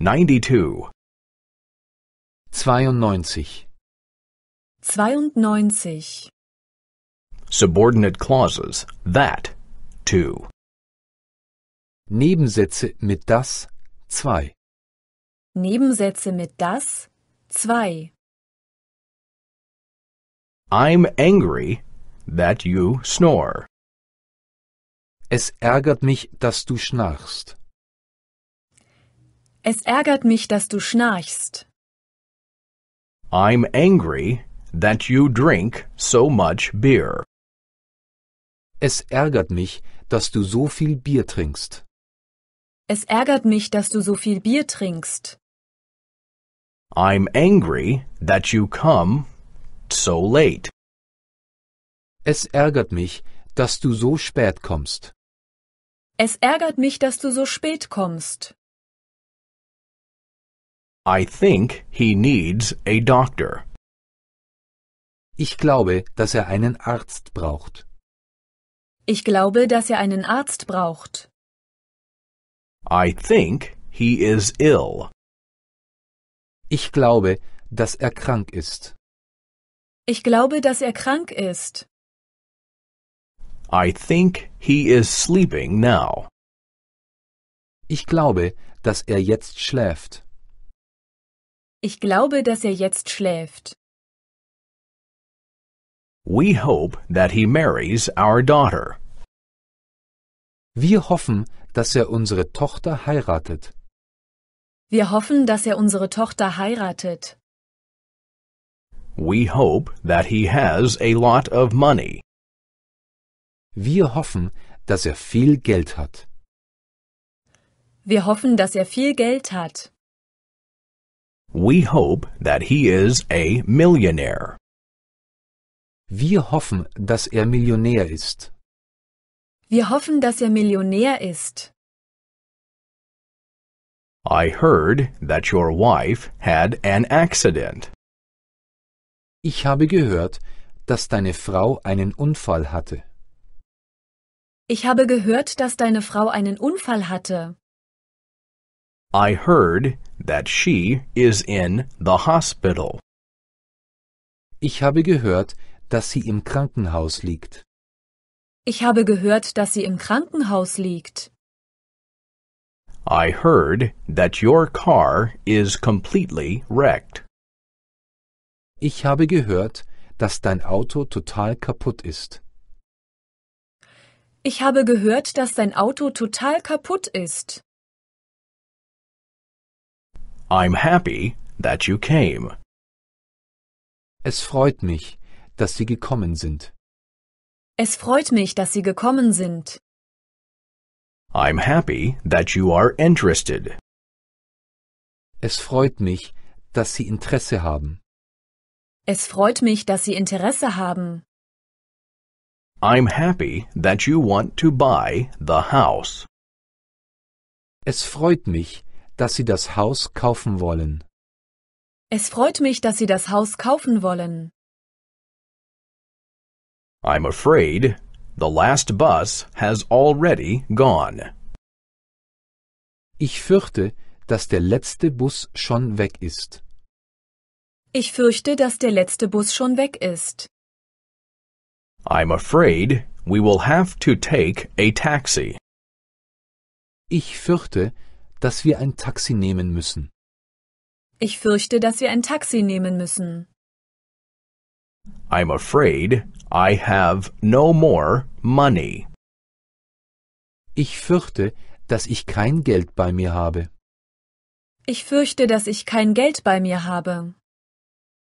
92 92 92 Subordinate clauses that to Nebensätze mit das zwei. Nebensätze mit das zwei. I'm angry that you snore. Es ärgert mich, dass du schnarchst. Es ärgert mich, dass du schnarchst. I'm angry that you drink so much beer. Es ärgert mich, dass du so viel Bier trinkst. Es ärgert mich, dass du so viel Bier trinkst. I'm angry that you come so late. Es ärgert mich, dass du so spät kommst. Es ärgert mich, dass du so spät kommst. I think he needs a doctor. Ich glaube, dass er einen Arzt braucht. Ich glaube, dass er einen Arzt braucht. I think he is ill. Ich glaube, dass er krank ist. Ich glaube, dass er krank ist. I think he is sleeping now. Ich glaube, dass er jetzt schläft. Ich glaube, dass er jetzt schläft. We hope that he marries our daughter. Wir hoffen, dass er unsere Tochter heiratet. Wir hoffen, dass er unsere Tochter heiratet. We hope that he has a lot of money. Wir hoffen, dass er viel Geld hat. Wir hoffen, dass er viel Geld hat. We hope that he is a millionaire. Wir hoffen, dass er Millionär ist. Wir hoffen, dass er Millionär ist. I heard that your wife had an accident. Ich habe gehört, dass deine Frau einen Unfall hatte. Ich habe gehört, dass deine Frau einen Unfall hatte. I heard that she is in the hospital. Ich habe gehört, dass sie im Krankenhaus liegt. Ich habe gehört, dass sie im Krankenhaus liegt. I heard that your car is completely wrecked. Ich habe gehört, dass dein Auto total kaputt ist. Ich habe gehört, dass dein Auto total kaputt ist. I'm happy that you came. Es freut mich, dass Sie gekommen sind. Es freut mich, dass Sie gekommen sind. I'm happy that you are interested. Es freut mich, dass Sie Interesse haben. Es freut mich, dass Sie Interesse haben. I'm happy that you want to buy the house. Es freut mich, dass Sie das Haus kaufen wollen. Es freut mich, dass Sie das Haus kaufen wollen. I'm afraid the last bus has already gone. Ich fürchte, dass der letzte Bus schon weg ist. Ich fürchte, dass der letzte Bus schon weg ist. I'm afraid we will have to take a taxi. Ich fürchte, dass wir ein Taxi nehmen müssen. Ich fürchte, dass wir ein Taxi nehmen müssen. I'm afraid I have no more money. Ich fürchte, dass ich kein Geld bei mir habe. Ich fürchte, dass ich kein Geld bei mir habe.